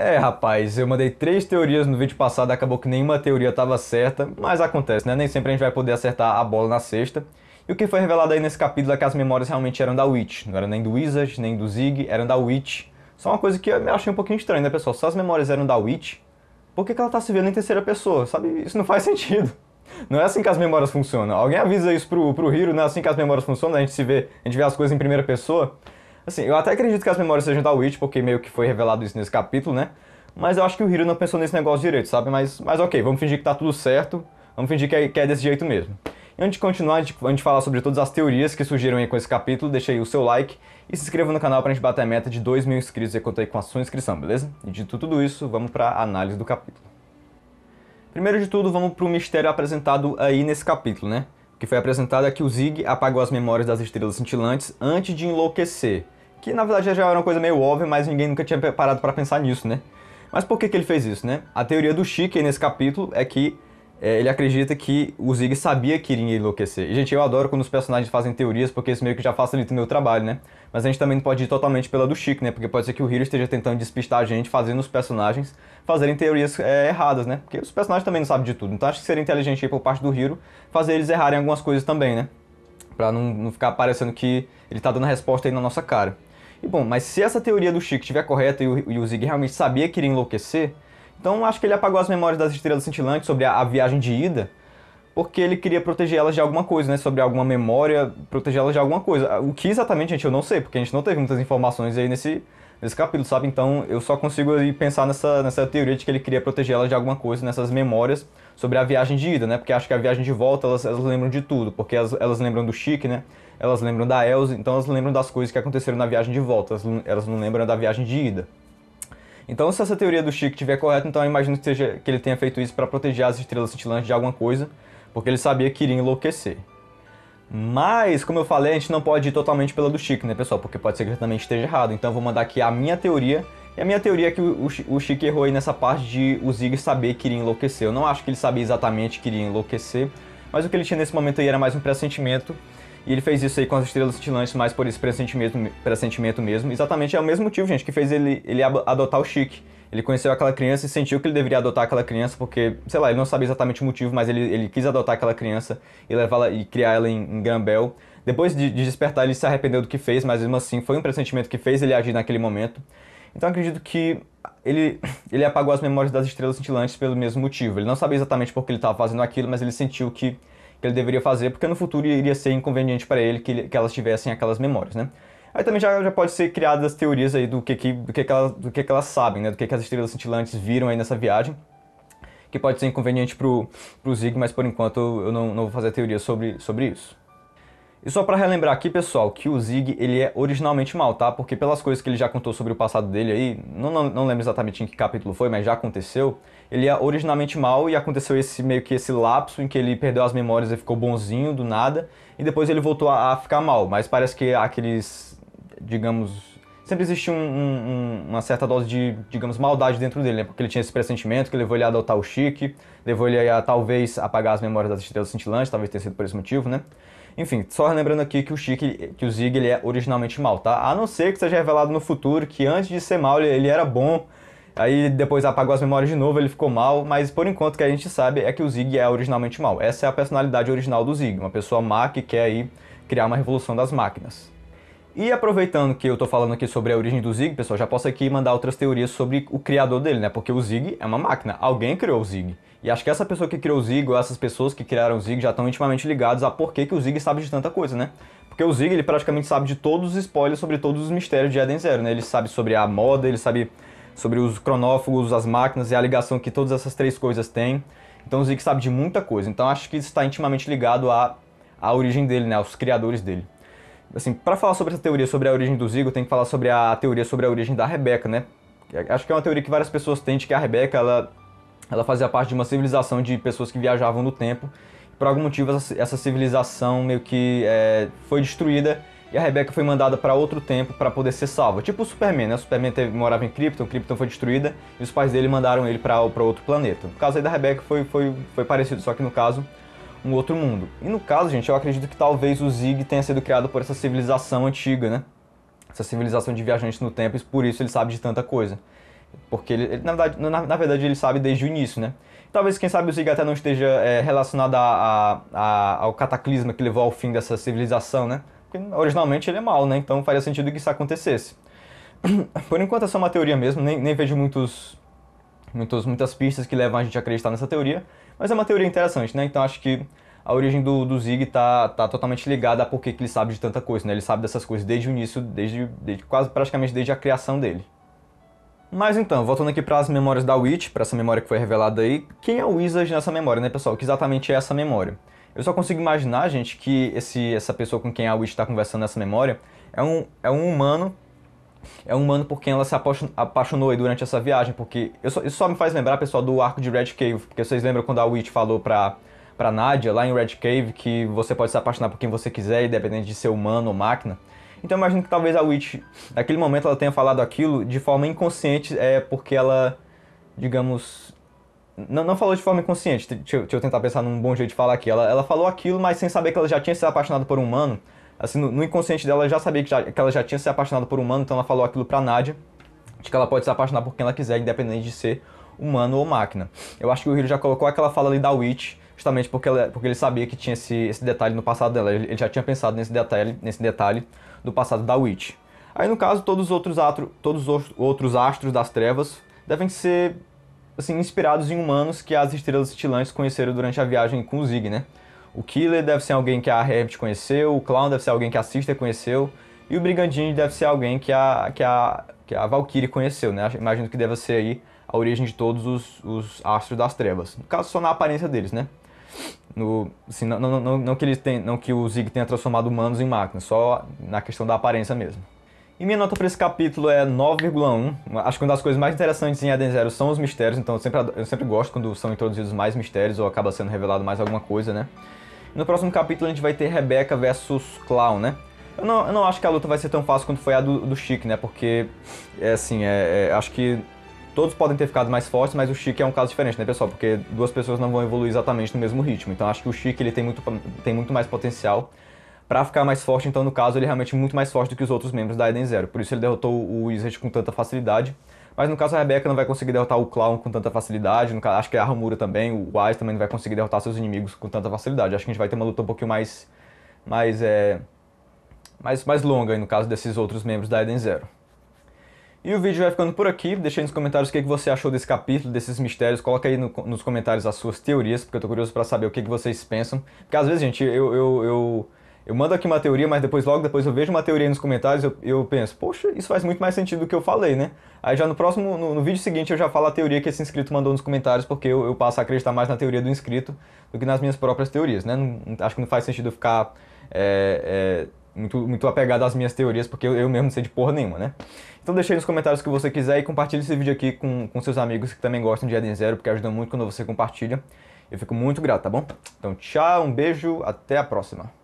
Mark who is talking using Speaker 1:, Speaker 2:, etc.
Speaker 1: É, rapaz, eu mandei três teorias no vídeo passado, acabou que nenhuma teoria estava certa, mas acontece, né? Nem sempre a gente vai poder acertar a bola na sexta. E o que foi revelado aí nesse capítulo é que as memórias realmente eram da Witch, não eram nem do Wizard, nem do Zig, eram da Witch. Só uma coisa que eu achei um pouquinho estranha, né, pessoal? Se as memórias eram da Witch, por que, que ela tá se vendo em terceira pessoa, sabe? Isso não faz sentido. Não é assim que as memórias funcionam. Alguém avisa isso pro, pro Hiro, não é assim que as memórias funcionam, a gente se vê, a gente vê as coisas em primeira pessoa. Assim, eu até acredito que as memórias sejam da Witch, porque meio que foi revelado isso nesse capítulo, né? Mas eu acho que o Hiro não pensou nesse negócio direito, sabe? Mas, mas ok, vamos fingir que tá tudo certo, vamos fingir que é, que é desse jeito mesmo. E antes de continuar, antes de falar sobre todas as teorias que surgiram aí com esse capítulo, deixa aí o seu like e se inscreva no canal pra gente bater a meta de 2 mil inscritos e conta aí com a sua inscrição, beleza? E dito tudo isso, vamos pra análise do capítulo. Primeiro de tudo, vamos pro mistério apresentado aí nesse capítulo, né? O que foi apresentado é que o Zig apagou as memórias das estrelas cintilantes antes de enlouquecer. Que na verdade já era uma coisa meio óbvia, mas ninguém nunca tinha parado para pensar nisso, né? Mas por que, que ele fez isso, né? A teoria do Chique nesse capítulo é que é, ele acredita que o Zig sabia que iria enlouquecer. E, gente, eu adoro quando os personagens fazem teorias, porque isso meio que já facilita o meu trabalho, né? Mas a gente também não pode ir totalmente pela do Chique, né? Porque pode ser que o Hiro esteja tentando despistar a gente, fazendo os personagens fazerem teorias é, erradas, né? Porque os personagens também não sabem de tudo. Então acho que seria inteligente aí por parte do Hiro fazer eles errarem algumas coisas também, né? Pra não, não ficar parecendo que ele tá dando a resposta aí na nossa cara. E bom, mas se essa teoria do Chico estiver correta e o, e o Zig realmente sabia que iria enlouquecer, então acho que ele apagou as memórias das estrelas cintilantes sobre a, a viagem de ida, porque ele queria protegê-las de alguma coisa, né? Sobre alguma memória, protegê-las de alguma coisa. O que exatamente, gente, eu não sei, porque a gente não teve muitas informações aí nesse, nesse capítulo, sabe? Então eu só consigo aí, pensar nessa, nessa teoria de que ele queria proteger ela de alguma coisa nessas memórias sobre a viagem de ida, né? Porque acho que a viagem de volta elas, elas lembram de tudo, porque elas, elas lembram do Chique, né? Elas lembram da Elsa, então elas lembram das coisas que aconteceram na viagem de volta, elas, elas não lembram da viagem de ida. Então, se essa teoria do Chique estiver correta, então eu imagino que, seja, que ele tenha feito isso para proteger as estrelas cintilantes de alguma coisa, porque ele sabia que iria enlouquecer. Mas, como eu falei, a gente não pode ir totalmente pela do Chico, né, pessoal? Porque pode ser que ele também esteja errado. Então, eu vou mandar aqui a minha teoria. E a minha teoria é que o, o Chico errou aí nessa parte de o Zig saber que iria enlouquecer. Eu não acho que ele sabia exatamente que iria enlouquecer, mas o que ele tinha nesse momento aí era mais um pressentimento. E ele fez isso aí com as estrelas cintilantes, mais por esse pressentimento, pressentimento mesmo. Exatamente é o mesmo motivo, gente, que fez ele, ele adotar o Chique ele conheceu aquela criança e sentiu que ele deveria adotar aquela criança porque, sei lá, ele não sabe exatamente o motivo, mas ele, ele quis adotar aquela criança e levá-la e criar ela em, em Grambel. Depois de, de, despertar, ele se arrependeu do que fez, mas mesmo assim foi um pressentimento que fez ele agir naquele momento. Então acredito que ele, ele apagou as memórias das estrelas cintilantes pelo mesmo motivo. Ele não sabia exatamente por que ele estava fazendo aquilo, mas ele sentiu que, que ele deveria fazer, porque no futuro iria ser inconveniente para ele que, que elas tivessem aquelas memórias, né? Aí também já, já pode ser criadas as teorias aí do que, que, do que, que, elas, do que, que elas sabem, né? Do que, que as estrelas cintilantes viram aí nessa viagem. Que pode ser inconveniente pro, pro Zig, mas por enquanto eu não, não vou fazer teoria sobre, sobre isso. E só para relembrar aqui, pessoal, que o Zig ele é originalmente mal, tá? Porque pelas coisas que ele já contou sobre o passado dele aí, não, não, não lembro exatamente em que capítulo foi, mas já aconteceu. Ele é originalmente mal e aconteceu esse meio que esse lapso em que ele perdeu as memórias e ficou bonzinho do nada, e depois ele voltou a, a ficar mal. Mas parece que aqueles digamos, sempre existe um, um, uma certa dose de, digamos, maldade dentro dele, né? Porque ele tinha esse pressentimento que levou ele a adotar o Chique, levou ele a talvez apagar as memórias das estrelas cintilantes, talvez tenha sido por esse motivo, né? Enfim, só lembrando aqui que o Chique, que o Zig, ele é originalmente mal, tá? A não ser que seja revelado no futuro que antes de ser mal, ele, ele era bom, aí depois apagou as memórias de novo, ele ficou mal, mas por enquanto o que a gente sabe é que o Zig é originalmente mal. Essa é a personalidade original do Zig, uma pessoa má que quer aí criar uma revolução das máquinas. E aproveitando que eu tô falando aqui sobre a origem do Zig, pessoal, já posso aqui mandar outras teorias sobre o criador dele, né? Porque o Zig é uma máquina, alguém criou o Zig. E acho que essa pessoa que criou o Zig, ou essas pessoas que criaram o Zig, já estão intimamente ligados a por que, que o Zig sabe de tanta coisa, né? Porque o Zig, ele praticamente sabe de todos os spoilers sobre todos os mistérios de Eden Zero, né? Ele sabe sobre a moda, ele sabe sobre os cronófagos, as máquinas e a ligação que todas essas três coisas têm. Então o Zig sabe de muita coisa. Então acho que isso está intimamente ligado à, à origem dele, né? Aos criadores dele assim, para falar sobre essa teoria sobre a origem do Zigo, tem que falar sobre a teoria sobre a origem da Rebeca, né? É, acho que é uma teoria que várias pessoas têm de que a Rebeca ela, ela fazia parte de uma civilização de pessoas que viajavam no tempo. Por algum motivo, essa, essa civilização meio que é, foi destruída e a Rebeca foi mandada para outro tempo para poder ser salva. Tipo o Superman, né? O Superman teve, morava em Krypton, Krypton foi destruída e os pais dele mandaram ele para outro planeta. No caso aí da Rebeca foi, foi, foi parecido, só que no caso um outro mundo. E no caso, gente, eu acredito que talvez o Zig tenha sido criado por essa civilização antiga, né? Essa civilização de viajantes no tempo, e por isso ele sabe de tanta coisa. Porque ele, ele na, verdade, na, na, verdade, ele sabe desde o início, né? Talvez, quem sabe, o Zig até não esteja é, relacionado a, a, a, ao cataclisma que levou ao fim dessa civilização, né? Porque originalmente ele é mau, né? Então faria sentido que isso acontecesse. Por enquanto é só uma teoria mesmo, nem, nem vejo muitos, muitos, muitas pistas que levam a gente a acreditar nessa teoria. Mas é uma teoria interessante, né? Então acho que a origem do, do Zig tá, tá totalmente ligada a por que ele sabe de tanta coisa, né? Ele sabe dessas coisas desde o início, desde, desde quase praticamente desde a criação dele. Mas então, voltando aqui para as memórias da Witch, para essa memória que foi revelada aí, quem é o Wizard nessa memória, né, pessoal? Que exatamente é essa memória? Eu só consigo imaginar, gente, que esse, essa pessoa com quem a Witch está conversando nessa memória é um, é um humano é um humano por quem ela se apaixonou durante essa viagem, porque só, isso só me faz lembrar, pessoal, do arco de Red Cave, porque vocês lembram quando a Witch falou pra, pra Nadia, lá em Red Cave, que você pode se apaixonar por quem você quiser, independente de ser humano ou máquina. Então eu imagino que talvez a Witch, naquele momento, ela tenha falado aquilo de forma inconsciente, é porque ela, digamos. Não, não falou de forma inconsciente, deixa eu, deixa eu tentar pensar num bom jeito de falar aqui. Ela, ela falou aquilo, mas sem saber que ela já tinha se apaixonado por um humano, assim, no, no inconsciente dela, ela já sabia que, já, que ela já tinha se apaixonado por humano, então ela falou aquilo pra Nadia, de que ela pode se apaixonar por quem ela quiser, independente de ser humano ou máquina. Eu acho que o Hiro já colocou aquela fala ali da Witch, justamente porque, ela, porque ele sabia que tinha esse, esse detalhe no passado dela, ele, ele já tinha pensado nesse detalhe, nesse detalhe do passado da Witch. Aí, no caso, todos os outros, atro, todos os outros astros das trevas devem ser assim, inspirados em humanos que as estrelas estilantes conheceram durante a viagem com o Zig, né? O Killer deve ser alguém que a te conheceu, o Clown deve ser alguém que a Sister conheceu, e o Brigandine deve ser alguém que a, que a, que a Valkyrie conheceu, né? Imagino que deva ser aí a origem de todos os, os astros das trevas. No caso, só na aparência deles, né? No, assim, não, não, não, não, que eles tenham, não que o Zig tenha transformado humanos em máquinas, só na questão da aparência mesmo. E minha nota para esse capítulo é 9,1. Acho que uma das coisas mais interessantes em Eden Zero são os mistérios, então eu sempre, eu sempre gosto quando são introduzidos mais mistérios ou acaba sendo revelado mais alguma coisa, né? no próximo capítulo a gente vai ter Rebecca versus Clown, né? Eu não, eu não acho que a luta vai ser tão fácil quanto foi a do, do né? Porque, é assim, é, é, acho que todos podem ter ficado mais fortes, mas o Chique é um caso diferente, né, pessoal? Porque duas pessoas não vão evoluir exatamente no mesmo ritmo. Então acho que o Chique ele tem muito, tem muito mais potencial para ficar mais forte. Então, no caso, ele é realmente muito mais forte do que os outros membros da Eden Zero. Por isso ele derrotou o Wizard com tanta facilidade. Mas no caso a Rebeca não vai conseguir derrotar o Clown com tanta facilidade. No caso, acho que a Ramura também, o Wise também não vai conseguir derrotar seus inimigos com tanta facilidade. Acho que a gente vai ter uma luta um pouquinho mais. mais. É, mais, mais longa aí, no caso desses outros membros da Eden Zero. E o vídeo vai ficando por aqui. Deixa aí nos comentários o que você achou desse capítulo, desses mistérios. Coloca aí no, nos comentários as suas teorias, porque eu tô curioso para saber o que vocês pensam. Porque às vezes, gente, eu, eu, eu eu mando aqui uma teoria, mas depois logo depois eu vejo uma teoria nos comentários, eu, eu penso, poxa, isso faz muito mais sentido do que eu falei, né? Aí já no próximo, no, no vídeo seguinte eu já falo a teoria que esse inscrito mandou nos comentários, porque eu, eu, passo a acreditar mais na teoria do inscrito do que nas minhas próprias teorias, né? Não, acho que não faz sentido eu ficar é, é, muito, muito apegado às minhas teorias, porque eu, eu mesmo não sei de porra nenhuma, né? Então deixe aí nos comentários o que você quiser e compartilhe esse vídeo aqui com, com seus amigos que também gostam de Eden Zero, porque ajuda muito quando você compartilha. Eu fico muito grato, tá bom? Então tchau, um beijo, até a próxima.